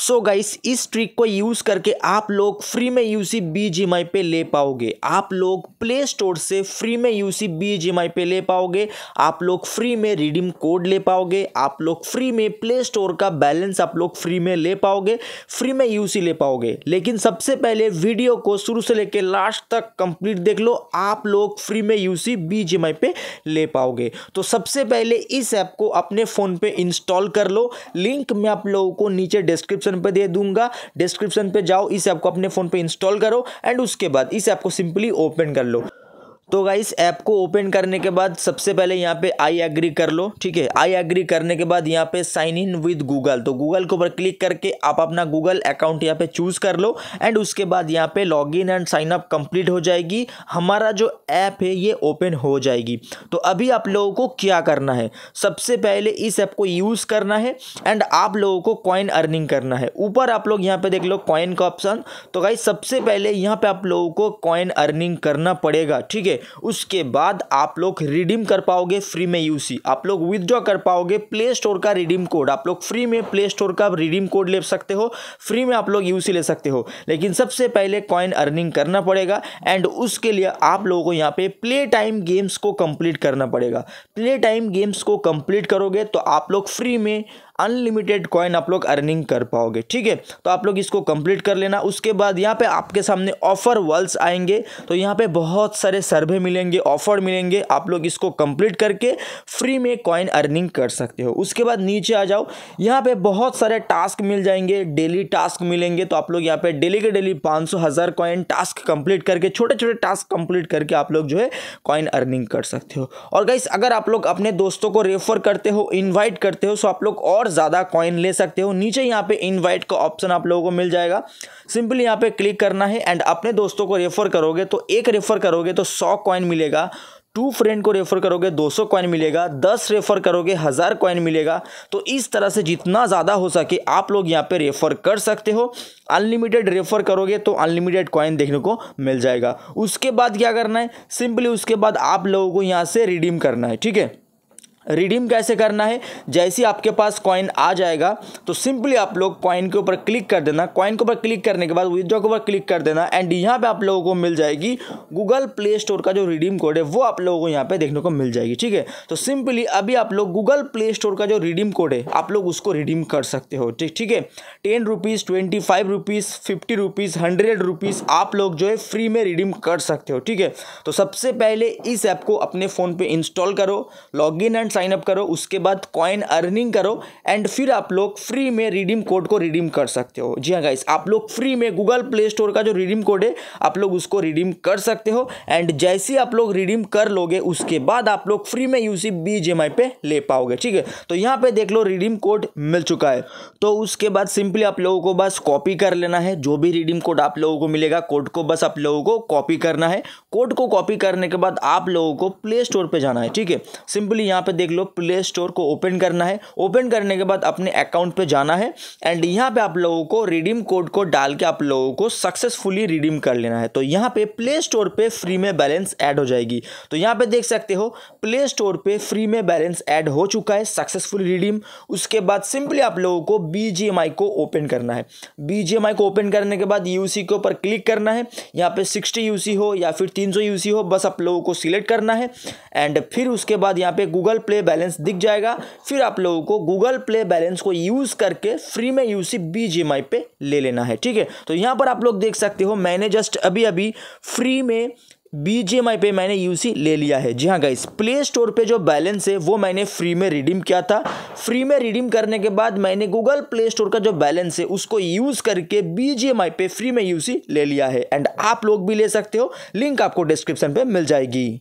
सो so guys इस trick को use करके आप लोग फ्री में U C B G I पे ले पाओगे आप लोग प्ले स्टोर से फ्री में U C B G I पे ले पाओगे आप लोग फ्री में रिडीम कोड ले पाओगे आप लोग फ्री में प्ले स्टोर का बैलेंस आप लोग फ्री में ले पाओगे फ्री में यू सी ले पाओगे लेकिन सबसे पहले वीडियो को शुरू से लेकर लास्ट तक कंप्लीट देख लो आप लोग फ्री में U C B G I पे ले पाओगे तो सबसे पहले इस ऐप को अपने फ़ोन पर इंस्टॉल कर लो लिंक मैं आप लोगों को नीचे डिस्क्रिप्शन डिस्क्रिप्शन पे दे दूंगा डिस्क्रिप्शन पे जाओ इस ऐप को अपने फ़ोन पे इंस्टॉल करो एंड उसके बाद इस ऐप को सिंपली ओपन कर लो तो गाइस ऐप को ओपन करने के बाद सबसे पहले यहाँ पे आई एग्री कर लो ठीक है आई एग्री करने के बाद यहाँ पे साइन इन विद गूगल तो गूगल के ऊपर क्लिक करके आप अपना गूगल अकाउंट यहाँ पे चूज़ कर लो एंड उसके बाद यहाँ पे log in and sign up complete हो जाएगी हमारा जो ऐप है ये ओपन हो जाएगी तो अभी आप लोगों को क्या करना है सबसे पहले इस ऐप को यूज़ करना है एंड आप लोगों को कॉइन अर्निंग करना है ऊपर आप लोग यहाँ पे देख लो कॉइन का ऑप्शन तो गाइस सबसे पहले यहाँ पे आप लोगों को कॉइन अर्निंग करना पड़ेगा ठीक है उसके बाद आप लोग रिडीम कर पाओगे फ्री में यूसी आप लोग विदड्रॉ कर पाओगे प्ले स्टोर का रिडीम कोड आप लोग फ्री में प्ले स्टोर का रिडीम कोड ले सकते हो फ्री में आप लोग यूसी ले सकते हो लेकिन सबसे पहले कॉइन अर्निंग करना पड़ेगा एंड उसके लिए आप लोगों को यहाँ पे प्ले टाइम गेम्स को कंप्लीट करना पड़ेगा प्ले टाइम गेम्स को कंप्लीट करोगे तो आप लोग फ्री में अनलिमिटेड कॉइन आप लोग अर्निंग कर पाओगे ठीक है तो आप लोग इसको कंप्लीट कर लेना उसके बाद यहाँ पे आपके सामने ऑफर वर्ल्स आएंगे तो यहाँ पे बहुत सारे सर्वे मिलेंगे ऑफर मिलेंगे आप लोग इसको कंप्लीट करके फ्री में कॉइन अर्निंग कर सकते हो उसके बाद नीचे आ जाओ यहाँ पे बहुत सारे टास्क मिल जाएंगे डेली टास्क मिलेंगे तो आप लोग यहाँ पे डेली के डेली पाँच सौ हज़ार कॉइन टास्क कंप्लीट करके छोटे छोटे टास्क कंप्लीट करके आप लोग जो है कॉइन अर्निंग कर सकते हो और गाइस अगर आप लोग अपने दोस्तों को रेफर करते हो इन्वाइट करते हो सो तो आप लोग और ज़्यादा कॉइन ले सकते हो नीचे यहाँ पे इनवाइट का ऑप्शन आप लोगों को मिल जाएगा सिंपली यहाँ पे क्लिक करना है एंड अपने दोस्तों को रेफ़र करोगे तो एक रेफ़र करोगे तो सौ कॉइन मिलेगा टू फ्रेंड को रेफर करोगे 200 कॉइन मिलेगा 10 रेफर करोगे हज़ार कॉइन मिलेगा तो इस तरह से जितना ज़्यादा हो सके आप लोग यहाँ पे रेफर कर सकते हो अनलिमिटेड रेफर करोगे तो अनलिमिटेड कॉइन देखने को मिल जाएगा उसके बाद क्या करना है सिंपली उसके बाद आप लोगों को यहाँ से रिडीम करना है ठीक है रिडीम कैसे करना है जैसे आपके पास कॉइन आ जाएगा तो सिंपली आप लोग कॉइन के ऊपर क्लिक कर देना कॉइन के ऊपर क्लिक करने के बाद विदड्रॉ के ऊपर क्लिक कर देना एंड यहाँ पे आप लोगों को मिल जाएगी गूगल प्ले स्टोर का जो रिडीम कोड है वो आप लोगों को यहाँ पे देखने को मिल जाएगी ठीक है तो सिंपली अभी आप लोग गूगल प्ले स्टोर का जो रिडीम कोड है आप लोग उसको रिडीम कर सकते हो ठीक ठीक है ten rupees twenty five rupees fifty rupees hundred rupees आप लोग जो है फ्री में रिडीम कर सकते हो ठीक है तो सबसे पहले इस ऐप को अपने फ़ोन पर इंस्टॉल करो log in and sign up करो उसके बाद कॉइन अर्निंग करो एंड फिर आप लोग फ्री में रिडीम कोड को रिडीम कर सकते हो जी हाँ गाइस आप लोग फ्री में गूगल प्ले स्टोर का जो रिडीम कोड है आप लोग उसको रिडीम कर सकते हो एंड जैसे आप लोग रिडीम कर लोगे उसके बाद आप लोग फ्री में यूसी बीजेएमआई पे ले पाओगे ठीक है तो यहाँ पे देख लो रिडीम कोड मिल चुका है तो उसके बाद सिंपली आप लोगों को बस कॉपी कर लेना है जो भी रिडीम कोड आप लोगों को मिलेगा कोड को बस आप लोगों को कॉपी करना है कोड को कॉपी करने के बाद आप लोगों को प्ले स्टोर पर जाना है ठीक है सिंपली यहाँ पे देख लो प्ले स्टोर को ओपन करना है ओपन करने के बाद अपने अकाउंट पे जाना है एंड यहाँ पे आप लोगों को रिडीम कोड को डाल के आप लोगों को सक्सेसफुली रिडीम कर लेना है तो यहाँ पे प्ले स्टोर पे फ्री में बैलेंस ऐड हो जाएगी तो यहाँ पे देख सकते हो प्ले स्टोर पे फ्री में बैलेंस ऐड हो चुका है सक्सेसफुल रिडीम उसके बाद सिंपली आप लोगों को बी को ओपन करना है बी को ओपन करने के बाद यू के ऊपर क्लिक करना है यहाँ पर सिक्सटी यू हो या फिर तीन सौ हो बस आप लोगों को सिलेक्ट करना है एंड फिर उसके बाद यहाँ पर गूगल प्ले बैलेंस दिख जाएगा फिर आप लोगों को गूगल प्ले बैलेंस को यूज़ करके फ्री में UC B G M I पे ले लेना है ठीक है तो यहाँ पर आप लोग देख सकते हो मैंने जस्ट अभी अभी फ्री में बी जी एम आई पे मैंने यू सी ले लिया है जी हाँ गाइस प्ले स्टोर पे जो बैलेंस है वो मैंने फ्री में रिडीम किया था फ्री में रिडीम करने के बाद मैंने गूगल प्ले स्टोर का जो बैलेंस है उसको यूज़ करके बी जी एम आई पे फ्री में यू सी ले लिया है एंड आप लोग भी ले सकते हो लिंक आपको डिस्क्रिप्शन पे मिल जाएगी